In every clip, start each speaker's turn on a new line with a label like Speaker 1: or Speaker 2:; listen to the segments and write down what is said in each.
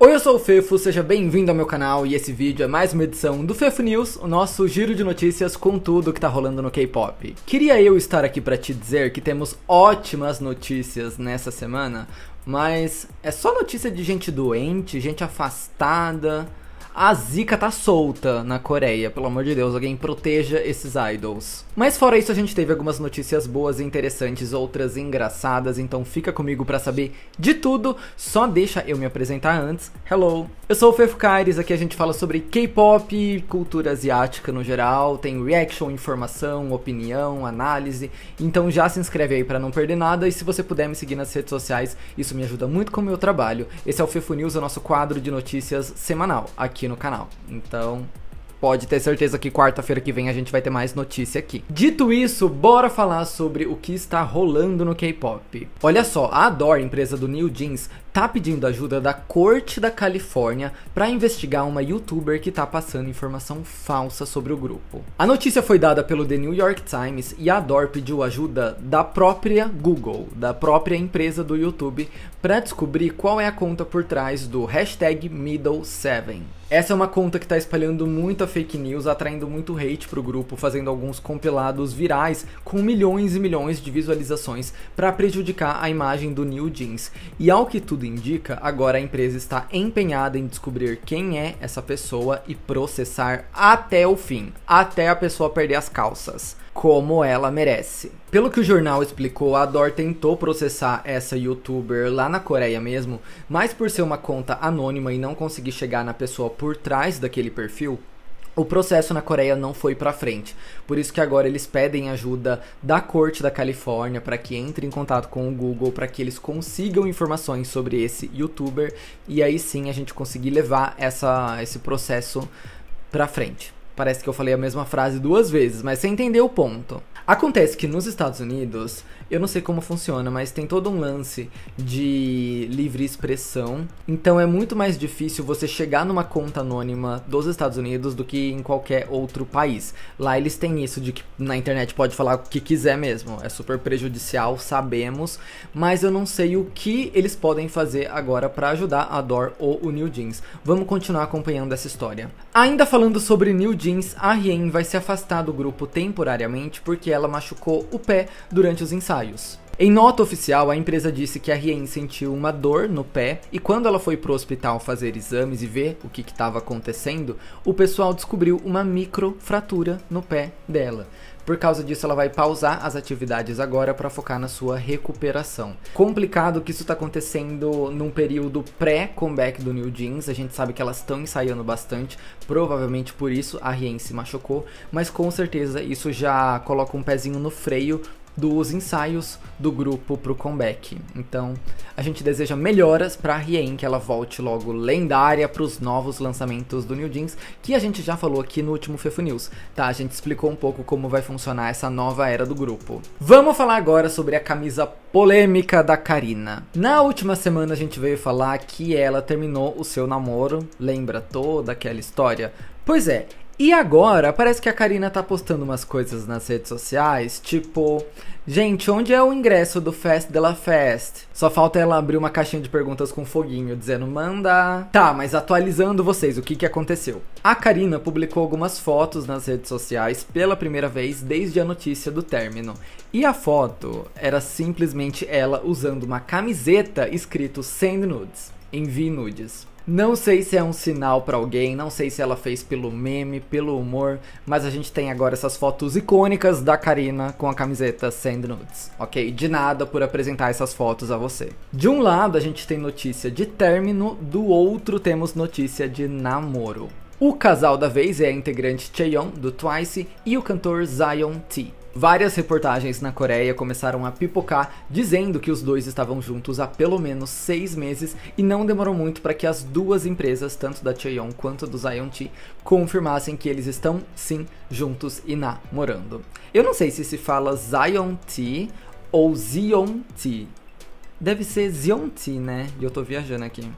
Speaker 1: Oi, eu sou o Fefo, seja bem-vindo ao meu canal e esse vídeo é mais uma edição do Fefo News, o nosso giro de notícias com tudo que tá rolando no K-pop. Queria eu estar aqui para te dizer que temos ótimas notícias nessa semana, mas é só notícia de gente doente, gente afastada, a zica tá solta na Coreia, pelo amor de Deus, alguém proteja esses idols. Mas fora isso, a gente teve algumas notícias boas e interessantes, outras engraçadas, então fica comigo para saber de tudo. Só deixa eu me apresentar antes. Hello! Eu sou o Fefo aqui a gente fala sobre K-pop, cultura asiática no geral, tem reaction, informação, opinião, análise. Então já se inscreve aí para não perder nada e se você puder me seguir nas redes sociais, isso me ajuda muito com o meu trabalho. Esse é o Fefo News, o nosso quadro de notícias semanal aqui no canal. Então, pode ter certeza que quarta-feira que vem a gente vai ter mais notícia aqui. Dito isso, bora falar sobre o que está rolando no K-pop. Olha só, a Adore, empresa do New Jeans, tá pedindo ajuda da Corte da Califórnia para investigar uma youtuber que tá passando informação falsa sobre o grupo. A notícia foi dada pelo The New York Times e a Dor pediu ajuda da própria Google, da própria empresa do YouTube, para descobrir qual é a conta por trás do hashtag Middle7. Essa é uma conta que tá espalhando muita fake news, atraindo muito hate pro grupo, fazendo alguns compilados virais com milhões e milhões de visualizações para prejudicar a imagem do New Jeans. E ao que tudo tudo indica, agora a empresa está empenhada em descobrir quem é essa pessoa e processar até o fim, até a pessoa perder as calças, como ela merece. Pelo que o jornal explicou, a Dor tentou processar essa youtuber lá na Coreia mesmo, mas por ser uma conta anônima e não conseguir chegar na pessoa por trás daquele perfil, o processo na Coreia não foi para frente. Por isso que agora eles pedem ajuda da Corte da Califórnia para que entre em contato com o Google para que eles consigam informações sobre esse youtuber e aí sim a gente conseguir levar essa, esse processo para frente. Parece que eu falei a mesma frase duas vezes, mas você entendeu o ponto. Acontece que nos Estados Unidos, eu não sei como funciona, mas tem todo um lance de livre expressão. Então é muito mais difícil você chegar numa conta anônima dos Estados Unidos do que em qualquer outro país. Lá eles têm isso de que na internet pode falar o que quiser mesmo. É super prejudicial, sabemos, mas eu não sei o que eles podem fazer agora para ajudar a Dor ou o New Jeans. Vamos continuar acompanhando essa história. Ainda falando sobre New Jeans, jeans, a Rien vai se afastar do grupo temporariamente porque ela machucou o pé durante os ensaios. Em nota oficial, a empresa disse que a Rien sentiu uma dor no pé e quando ela foi pro hospital fazer exames e ver o que estava acontecendo, o pessoal descobriu uma microfratura no pé dela. Por causa disso, ela vai pausar as atividades agora para focar na sua recuperação. Complicado que isso está acontecendo num período pré-comeback do New Jeans. A gente sabe que elas estão ensaiando bastante, provavelmente por isso a Rien se machucou, mas com certeza isso já coloca um pezinho no freio dos ensaios do grupo pro comeback. Então, a gente deseja melhoras para Rien, que ela volte logo lendária para os novos lançamentos do New Jeans, que a gente já falou aqui no último Fefo News, tá? A gente explicou um pouco como vai funcionar essa nova era do grupo. Vamos falar agora sobre a camisa polêmica da Karina. Na última semana a gente veio falar que ela terminou o seu namoro, lembra toda aquela história? Pois é, e agora, parece que a Karina tá postando umas coisas nas redes sociais, tipo... Gente, onde é o ingresso do Fest de la Fest? Só falta ela abrir uma caixinha de perguntas com foguinho, dizendo manda. Tá, mas atualizando vocês, o que que aconteceu? A Karina publicou algumas fotos nas redes sociais pela primeira vez desde a notícia do término. E a foto era simplesmente ela usando uma camiseta escrito Send Nudes envie nudes. Não sei se é um sinal para alguém, não sei se ela fez pelo meme, pelo humor, mas a gente tem agora essas fotos icônicas da Karina com a camiseta Send Nudes, ok? De nada por apresentar essas fotos a você. De um lado a gente tem notícia de término, do outro temos notícia de namoro. O casal da vez é a integrante Cheon, do Twice, e o cantor Zion T. Várias reportagens na Coreia começaram a pipocar dizendo que os dois estavam juntos há pelo menos seis meses e não demorou muito para que as duas empresas, tanto da Chaeyoung quanto do Zion-T, confirmassem que eles estão sim juntos e namorando. Eu não sei se se fala Zion-T ou Zion-T. Deve ser Zion-T, né? E eu tô viajando aqui.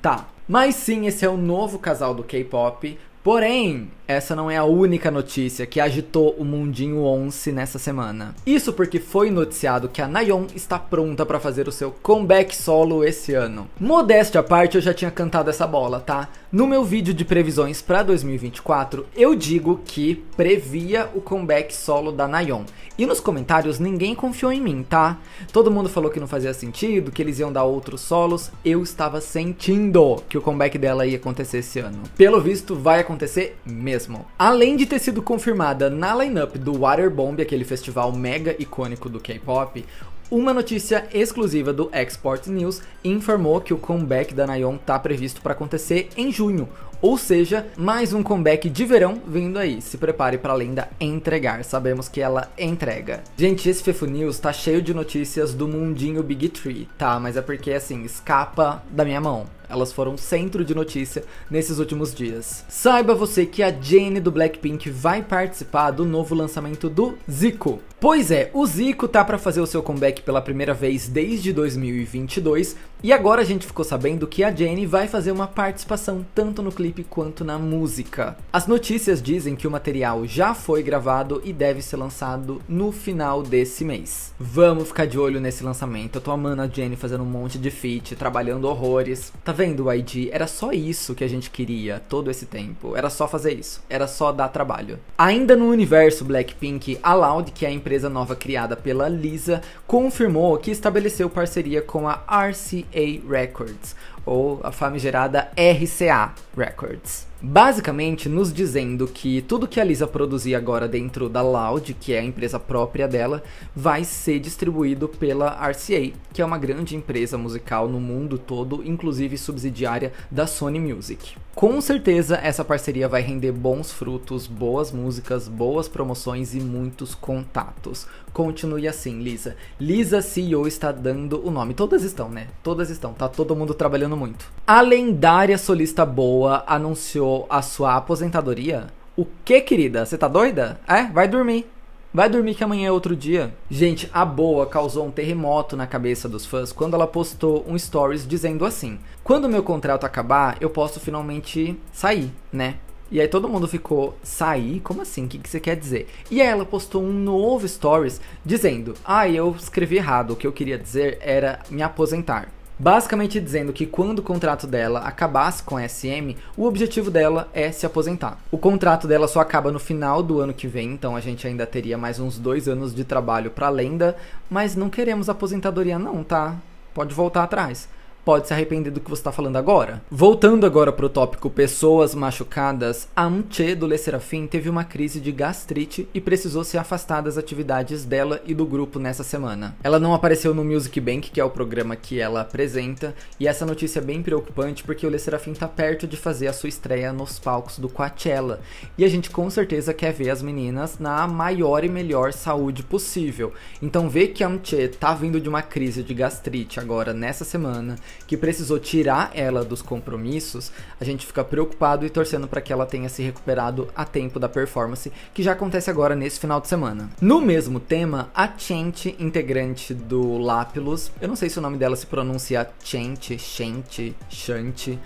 Speaker 1: Tá. Mas sim, esse é o novo casal do K-pop. Porém, essa não é a única notícia que agitou o mundinho Once nessa semana. Isso porque foi noticiado que a Nayon está pronta para fazer o seu comeback solo esse ano. Modéstia à parte, eu já tinha cantado essa bola, tá? No meu vídeo de previsões para 2024, eu digo que previa o comeback solo da Nayon. E nos comentários ninguém confiou em mim, tá? Todo mundo falou que não fazia sentido, que eles iam dar outros solos. Eu estava sentindo que o comeback dela ia acontecer esse ano. Pelo visto, vai acontecer mesmo mesmo. Além de ter sido confirmada na lineup do Waterbomb, aquele festival mega icônico do K-pop, uma notícia exclusiva do Export News informou que o comeback da Nayeon está previsto para acontecer em junho, ou seja, mais um comeback de verão vindo aí. Se prepare para a lenda entregar, sabemos que ela entrega. Gente, esse Fefo News tá cheio de notícias do mundinho Big Tree, tá? Mas é porque assim, escapa da minha mão. Elas foram centro de notícia nesses últimos dias. Saiba você que a Jane do Blackpink vai participar do novo lançamento do Zico, Pois é, o Zico tá para fazer o seu comeback pela primeira vez desde 2022 e agora a gente ficou sabendo que a Jenny vai fazer uma participação tanto no clipe quanto na música. As notícias dizem que o material já foi gravado e deve ser lançado no final desse mês. Vamos ficar de olho nesse lançamento. Eu tô amando a Jenny fazendo um monte de feat, trabalhando horrores. Tá vendo, YG? Era só isso que a gente queria todo esse tempo. Era só fazer isso. Era só dar trabalho. Ainda no universo Blackpink, a Loud, que é a empresa empresa nova criada pela Lisa confirmou que estabeleceu parceria com a RCA Records, ou a famigerada RCA Records. Basicamente, nos dizendo que tudo que a Lisa produzir agora dentro da Loud, que é a empresa própria dela, vai ser distribuído pela RCA, que é uma grande empresa musical no mundo todo, inclusive subsidiária da Sony Music. Com certeza, essa parceria vai render bons frutos, boas músicas, boas promoções e muitos contatos. Continue assim, Lisa. Lisa CEO está dando o nome. Todas estão, né? Todas estão. Tá todo mundo trabalhando muito. A lendária solista boa anunciou a sua aposentadoria. O que, querida? Você tá doida? É? Vai dormir. Vai dormir que amanhã é outro dia. Gente, a boa causou um terremoto na cabeça dos fãs quando ela postou um stories dizendo assim: "Quando meu contrato acabar, eu posso finalmente sair, né? E aí todo mundo ficou, sair? Como assim? O que, que você quer dizer? E aí ela postou um novo stories dizendo, ah, eu escrevi errado, o que eu queria dizer era me aposentar. Basicamente dizendo que quando o contrato dela acabasse com a SM, o objetivo dela é se aposentar. O contrato dela só acaba no final do ano que vem, então a gente ainda teria mais uns dois anos de trabalho pra lenda, mas não queremos aposentadoria não, tá? Pode voltar atrás pode se arrepender do que você está falando agora. Voltando agora para o tópico pessoas machucadas, a Anche do Le Serafim teve uma crise de gastrite e precisou ser afastada das atividades dela e do grupo nessa semana. Ela não apareceu no Music Bank, que é o programa que ela apresenta, e essa notícia é bem preocupante porque o Le Serafim está perto de fazer a sua estreia nos palcos do Coachella, e a gente com certeza quer ver as meninas na maior e melhor saúde possível. Então ver que a Anche tá vindo de uma crise de gastrite agora nessa semana que precisou tirar ela dos compromissos, a gente fica preocupado e torcendo para que ela tenha se recuperado a tempo da performance, que já acontece agora nesse final de semana. No mesmo tema, a Chente, integrante do Lapilus, eu não sei se o nome dela se pronuncia Chente, Chente, Chante.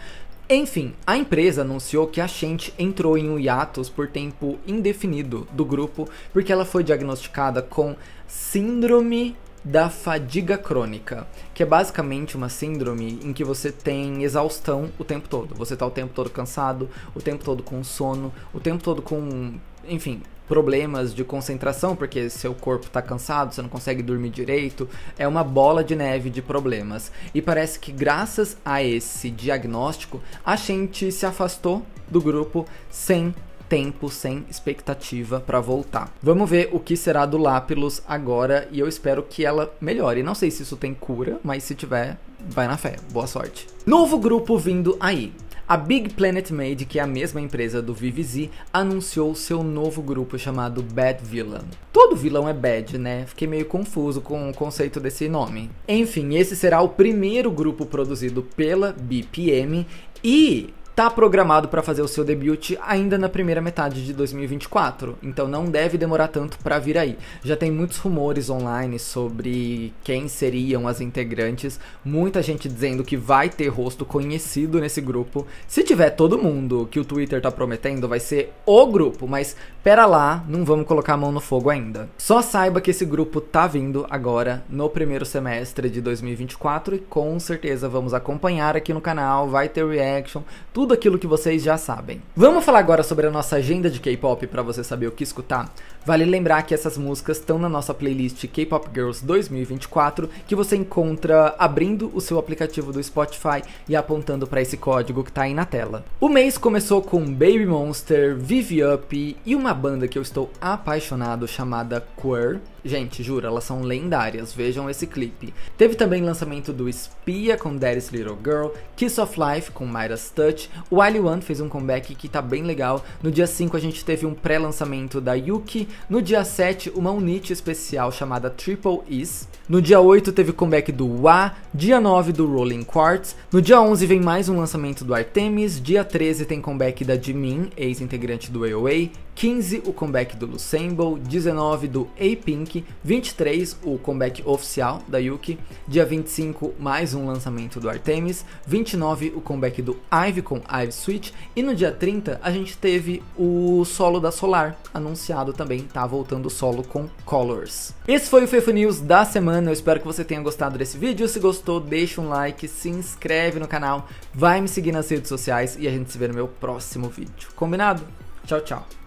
Speaker 1: Enfim, a empresa anunciou que a Chente entrou em um hiatus por tempo indefinido do grupo porque ela foi diagnosticada com síndrome da fadiga crônica, que é basicamente uma síndrome em que você tem exaustão o tempo todo. Você tá o tempo todo cansado, o tempo todo com sono, o tempo todo com, enfim, problemas de concentração, porque seu corpo está cansado, você não consegue dormir direito, é uma bola de neve de problemas. E parece que graças a esse diagnóstico, a gente se afastou do grupo sem tempo sem expectativa para voltar. Vamos ver o que será do Lapilus agora e eu espero que ela melhore. Não sei se isso tem cura, mas se tiver, vai na fé. Boa sorte. Novo grupo vindo aí. A Big Planet Made, que é a mesma empresa do VVZ, anunciou seu novo grupo chamado Bad Villain. Todo vilão é bad, né? Fiquei meio confuso com o conceito desse nome. Enfim, esse será o primeiro grupo produzido pela BPM e tá programado para fazer o seu debut ainda na primeira metade de 2024, então não deve demorar tanto para vir aí. Já tem muitos rumores online sobre quem seriam as integrantes, muita gente dizendo que vai ter rosto conhecido nesse grupo. Se tiver todo mundo que o Twitter tá prometendo, vai ser o grupo, mas pera lá, não vamos colocar a mão no fogo ainda. Só saiba que esse grupo tá vindo agora no primeiro semestre de 2024 e com certeza vamos acompanhar aqui no canal, vai ter reaction, tudo tudo aquilo que vocês já sabem. Vamos falar agora sobre a nossa agenda de K-pop para você saber o que escutar? Vale lembrar que essas músicas estão na nossa playlist K-Pop Girls 2024, que você encontra abrindo o seu aplicativo do Spotify e apontando para esse código que tá aí na tela. O mês começou com Baby Monster, Vivi Up e uma banda que eu estou apaixonado chamada Queer. Gente, juro, elas são lendárias, vejam esse clipe. Teve também lançamento do Espia com Daddy's Little Girl, Kiss of Life com Myra's Touch, o One fez um comeback que tá bem legal. No dia 5 a gente teve um pré-lançamento da Yuki, no dia 7, uma unit especial chamada Triple Is. No dia 8 teve comeback do Wa, dia 9 do Rolling Quartz, no dia 11 vem mais um lançamento do Artemis, dia 13 tem comeback da Jimin, ex-integrante do AOA, 15 o comeback do Lusemble, 19 do A-Pink, 23 o comeback oficial da Yuki, dia 25 mais um lançamento do Artemis, 29 o comeback do Ive com Ive Switch e no dia 30 a gente teve o solo da Solar anunciado também tá voltando solo com Colors. Esse foi o Fefo News da semana, eu espero que você tenha gostado desse vídeo. Se gostou, deixa um like, se inscreve no canal, vai me seguir nas redes sociais e a gente se vê no meu próximo vídeo. Combinado? Tchau, tchau.